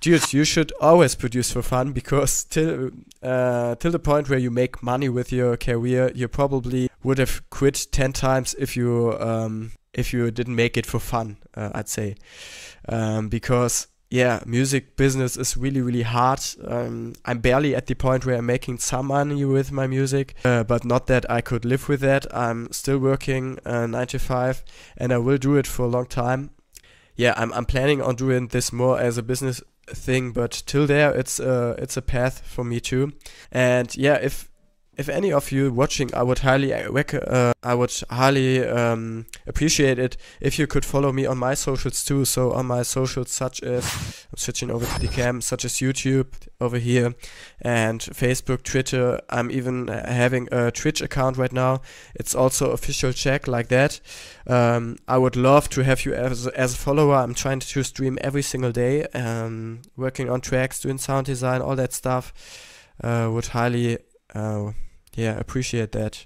dude, you should always produce for fun because till uh, till the point where you make money with your career, you probably would have quit ten times if you um, if you didn't make it for fun. Uh, I'd say um, because yeah, music business is really really hard. Um, I'm barely at the point where I'm making some money with my music, uh, but not that I could live with that. I'm still working uh, nine to five, and I will do it for a long time yeah, I'm, I'm planning on doing this more as a business thing but till there it's a it's a path for me too and yeah if if any of you watching, I would highly uh, uh, I would highly um, appreciate it if you could follow me on my socials too. So on my socials such as I'm switching over to the cam, such as YouTube over here and Facebook, Twitter. I'm even uh, having a Twitch account right now. It's also official check like that. Um, I would love to have you as as a follower. I'm trying to stream every single day, um, working on tracks, doing sound design, all that stuff. Uh, would highly uh, yeah, appreciate that.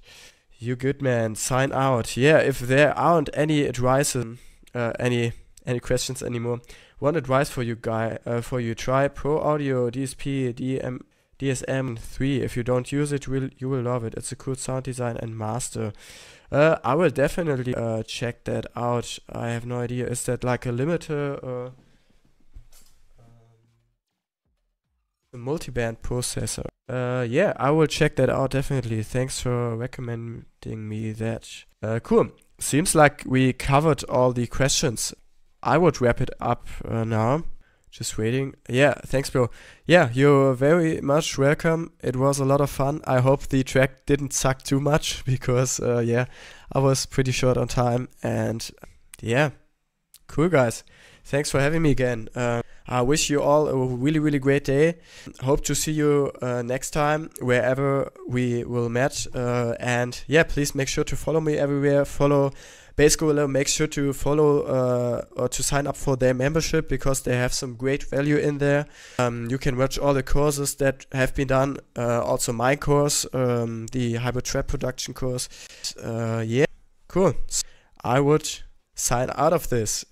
You good man. Sign out. Yeah, if there aren't any advice, uh, any any questions anymore, one advice for you guy uh, for you try Pro Audio DSP DM DSM three. If you don't use it, will you will love it. It's a cool sound design and master. Uh, I will definitely uh, check that out. I have no idea. Is that like a limiter? The multiband processor. Uh, yeah, I will check that out definitely. Thanks for recommending me that. Uh, cool. Seems like we covered all the questions. I would wrap it up uh, now. Just waiting. Yeah, thanks, bro. Yeah, you're very much welcome. It was a lot of fun. I hope the track didn't suck too much because, uh, yeah, I was pretty short on time. And yeah, cool, guys. Thanks for having me again. Uh, I wish you all a really, really great day. Hope to see you uh, next time wherever we will meet. Uh, and yeah, please make sure to follow me everywhere. Follow Base Make sure to follow uh, or to sign up for their membership because they have some great value in there. Um, you can watch all the courses that have been done. Uh, also my course, um, the hybrid trap production course. Uh, yeah, cool. I would sign out of this.